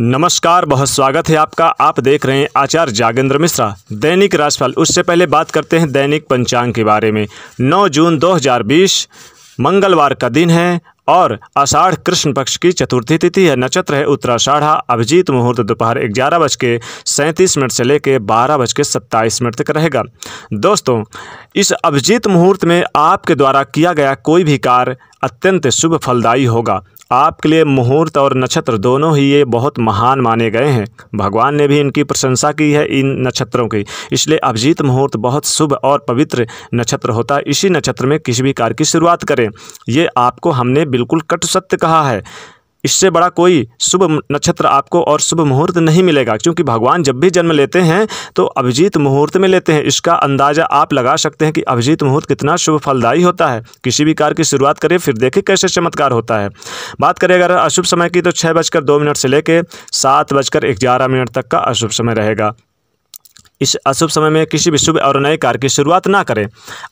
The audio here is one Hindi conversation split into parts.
नमस्कार बहुत स्वागत है आपका आप देख रहे हैं आचार्य जागेंद्र मिश्रा दैनिक राजफल उससे पहले बात करते हैं दैनिक पंचांग के बारे में 9 जून 2020 मंगलवार का दिन है और आषाढ़ कृष्ण पक्ष की चतुर्थी तिथि है नक्षत्र है उत्तराषाढ़ा अभिजीत मुहूर्त दोपहर ग्यारह बज के सैंतीस मिनट से लेकर बारह बज के सत्ताईस मिनट तक रहेगा दोस्तों इस अभिजीत मुहूर्त में आपके द्वारा किया गया कोई भी कार्य अत्यंत शुभ फलदायी होगा आपके लिए मुहूर्त और नक्षत्र दोनों ही ये बहुत महान माने गए हैं भगवान ने भी इनकी प्रशंसा की है इन नक्षत्रों की इसलिए अभिजीत मुहूर्त बहुत शुभ और पवित्र नक्षत्र होता है इसी नक्षत्र में किसी भी कार्य की शुरुआत करें ये आपको हमने बिल्कुल कट सत्य कहा है इससे बड़ा कोई शुभ नक्षत्र आपको और शुभ मुहूर्त नहीं मिलेगा क्योंकि भगवान जब भी जन्म लेते हैं तो अभिजीत मुहूर्त में लेते हैं इसका अंदाज़ा आप लगा सकते हैं कि अभिजीत मुहूर्त कितना शुभ फलदायी होता है किसी भी कार्य की शुरुआत करें फिर देखें कैसे चमत्कार होता है बात करें अगर अशुभ समय की तो छः बजकर दो मिनट से लेकर सात बजकर ग्यारह मिनट तक का अशुभ समय रहेगा इस अशुभ समय में किसी भी शुभ और नए कार्य की शुरुआत ना करें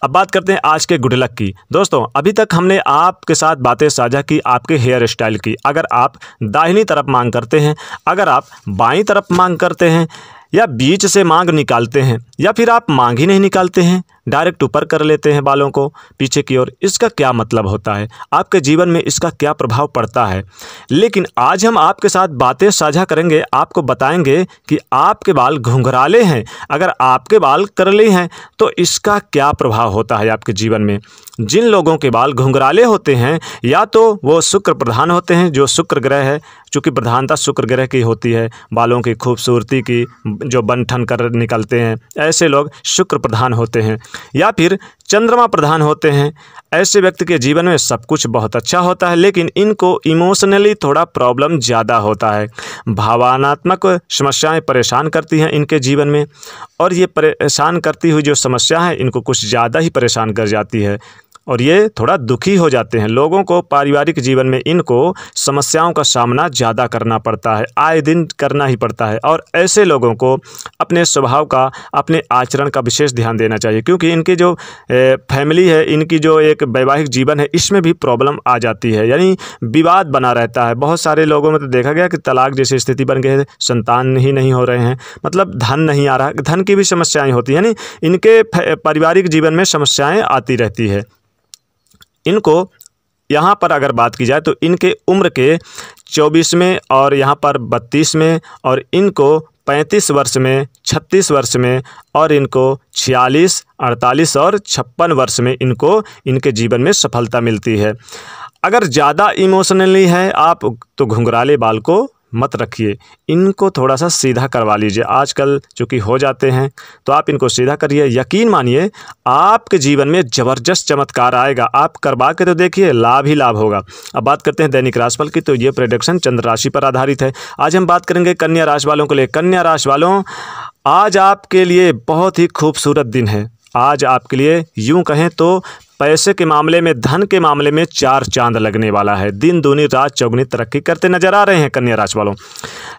अब बात करते हैं आज के गुड लक की दोस्तों अभी तक हमने आपके साथ बातें साझा की आपके हेयर स्टाइल की अगर आप दाहिनी तरफ मांग करते हैं अगर आप बाई तरफ मांग करते हैं या बीच से मांग निकालते हैं या फिर आप मांग ही नहीं निकालते हैं डायरेक्ट ऊपर कर लेते हैं बालों को पीछे की ओर इसका क्या मतलब होता है आपके जीवन में इसका क्या प्रभाव पड़ता है लेकिन आज हम आपके साथ बातें साझा करेंगे आपको बताएंगे कि आपके बाल घुंघराले हैं अगर आपके बाल करले हैं तो इसका क्या प्रभाव होता है आपके जीवन में जिन लोगों के बाल घुंघराले होते हैं या तो वो शुक्र प्रधान होते हैं जो शुक्र ग्रह है चूँकि प्रधानता शुक्र ग्रह की होती है बालों की खूबसूरती की जो बन कर निकलते हैं ऐसे लोग शुक्र प्रधान होते हैं या फिर चंद्रमा प्रधान होते हैं ऐसे व्यक्ति के जीवन में सब कुछ बहुत अच्छा होता है लेकिन इनको इमोशनली थोड़ा प्रॉब्लम ज़्यादा होता है भावनात्मक समस्याएं परेशान करती हैं इनके जीवन में और ये परेशान करती हुई जो समस्या है इनको कुछ ज़्यादा ही परेशान कर जाती है और ये थोड़ा दुखी हो जाते हैं लोगों को पारिवारिक जीवन में इनको समस्याओं का सामना ज़्यादा करना पड़ता है आए दिन करना ही पड़ता है और ऐसे लोगों को अपने स्वभाव का अपने आचरण का विशेष ध्यान देना चाहिए क्योंकि इनकी जो फैमिली है इनकी जो एक वैवाहिक जीवन है इसमें भी प्रॉब्लम आ जाती है यानी विवाद बना रहता है बहुत सारे लोगों में तो देखा गया कि तलाक जैसी स्थिति बन गई है संतान ही नहीं हो रहे हैं मतलब धन नहीं आ रहा धन की भी समस्याएँ होती हैं यानी इनके पारिवारिक जीवन में समस्याएँ आती रहती है इनको यहाँ पर अगर बात की जाए तो इनके उम्र के चौबीसवें और यहाँ पर बत्तीसवें और इनको पैंतीस वर्ष में छत्तीस वर्ष में और इनको छियालीस अड़तालीस और छप्पन वर्ष में इनको इनके जीवन में सफलता मिलती है अगर ज़्यादा इमोशनली हैं आप तो घुंघराले बाल को मत रखिए इनको थोड़ा सा सीधा करवा लीजिए आजकल चूँकि हो जाते हैं तो आप इनको सीधा करिए यकीन मानिए आपके जीवन में ज़बरदस्त चमत्कार आएगा आप करवा के तो देखिए लाभ ही लाभ होगा अब बात करते हैं दैनिक राशिफल की तो ये प्रोडक्शन चंद्र राशि पर आधारित है आज हम बात करेंगे कन्या राशि वालों के लिए कन्या राशि वालों आज आपके लिए बहुत ही खूबसूरत दिन है आज आपके लिए यूं कहें तो पैसे के मामले में धन के मामले में चार चांद लगने वाला है दिन दूनी रात चौगुनी तरक्की करते नजर आ रहे हैं कन्या राशि वालों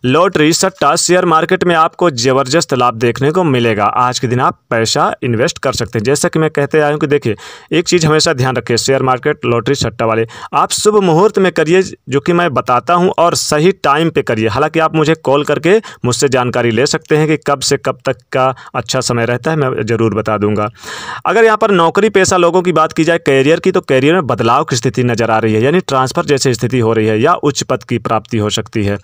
लॉटरी सट्टा शेयर मार्केट में आपको जबरदस्त लाभ देखने को मिलेगा आज के दिन आप पैसा इन्वेस्ट कर सकते हैं जैसा कि मैं कहते आया हूँ कि देखिए एक चीज़ हमेशा ध्यान रखिए शेयर मार्केट लॉटरी सट्टा वाले आप शुभ मुहूर्त में करिए जो कि मैं बताता हूँ और सही टाइम पर करिए हालाँकि आप मुझे कॉल करके मुझसे जानकारी ले सकते हैं कि कब से कब तक का अच्छा समय रहता है मैं ज़रूर बता दूंगा अगर यहाँ पर नौकरी पेशा लोगों की बात बात की जाए कैरियर की तो कैरियर में बदलाव की स्थिति नजर आ रही है यानी ट्रांसफर जैसी स्थिति हो रही है या उच्च पद की प्राप्ति हो सकती है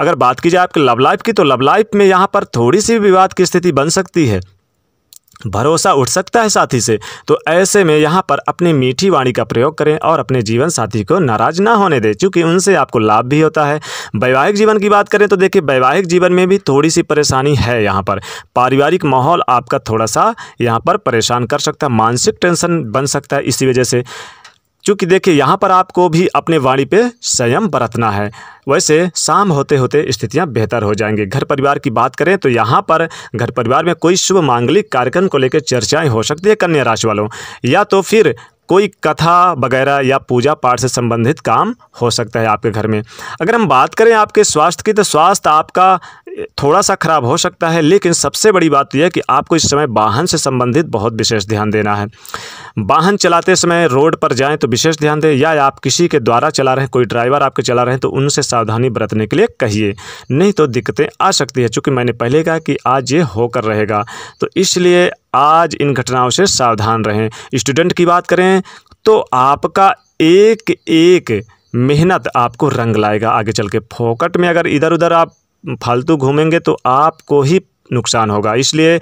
अगर बात की जाए आपके लव लाइफ की तो लव लाइफ में यहाँ पर थोड़ी सी विवाद की स्थिति बन सकती है भरोसा उठ सकता है साथी से तो ऐसे में यहाँ पर अपनी मीठी वाणी का प्रयोग करें और अपने जीवन साथी को नाराज ना होने दें क्योंकि उनसे आपको लाभ भी होता है वैवाहिक जीवन की बात करें तो देखिए वैवाहिक जीवन में भी थोड़ी सी परेशानी है यहाँ पर पारिवारिक माहौल आपका थोड़ा सा यहाँ पर परेशान कर सकता है मानसिक टेंशन बन सकता है इसी वजह से क्योंकि देखिए यहाँ पर आपको भी अपने वाणी पे संयम बरतना है वैसे शाम होते होते स्थितियाँ बेहतर हो जाएंगी घर परिवार की बात करें तो यहाँ पर घर परिवार में कोई शुभ मांगलिक कार्यक्रम को लेकर चर्चाएं हो सकती है कन्या राशि वालों या तो फिर कोई कथा वगैरह या पूजा पाठ से संबंधित काम हो सकता है आपके घर में अगर हम बात करें आपके स्वास्थ्य की तो स्वास्थ्य आपका थोड़ा सा खराब हो सकता है लेकिन सबसे बड़ी बात तो यह है कि आपको इस समय वाहन से संबंधित बहुत विशेष ध्यान देना है वाहन चलाते समय रोड पर जाएं तो विशेष ध्यान दें या आप किसी के द्वारा चला रहे हैं कोई ड्राइवर आपके चला रहे हैं तो उनसे सावधानी बरतने के लिए कहिए नहीं तो दिक्कतें आ सकती है चूंकि मैंने पहले कहा कि आज ये होकर रहेगा तो इसलिए आज इन घटनाओं से सावधान रहें स्टूडेंट की बात करें तो आपका एक एक मेहनत आपको रंग लाएगा आगे चल के फोकट में अगर इधर उधर आप फालतू घूमेंगे तो आपको ही नुकसान होगा इसलिए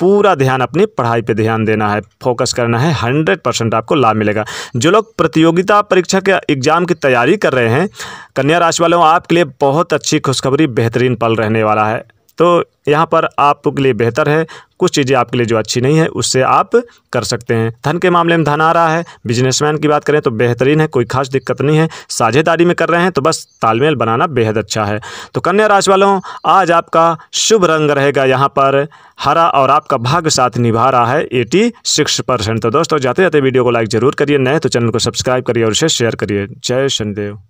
पूरा ध्यान अपनी पढ़ाई पे ध्यान देना है फोकस करना है हंड्रेड परसेंट आपको लाभ मिलेगा जो लोग प्रतियोगिता परीक्षा के एग्ज़ाम की तैयारी कर रहे हैं कन्या राशि वालों आपके लिए बहुत अच्छी खुशखबरी बेहतरीन पल रहने वाला है तो यहाँ पर आपके लिए बेहतर है कुछ चीज़ें आपके लिए जो अच्छी नहीं है उससे आप कर सकते हैं धन के मामले में धन आ रहा है बिजनेसमैन की बात करें तो बेहतरीन है कोई खास दिक्कत नहीं है साझेदारी में कर रहे हैं तो बस तालमेल बनाना बेहद अच्छा है तो कन्या राशि वालों आज आपका शुभ रंग रहेगा यहाँ पर हरा और आपका भाग्य साथ निभा रहा है एटी सिक्स परसेंट तो दोस्तों जाते जाते वीडियो को लाइक ज़रूर करिए नए तो चैनल को सब्सक्राइब करिए और उसे शेयर करिए जय शनिदेव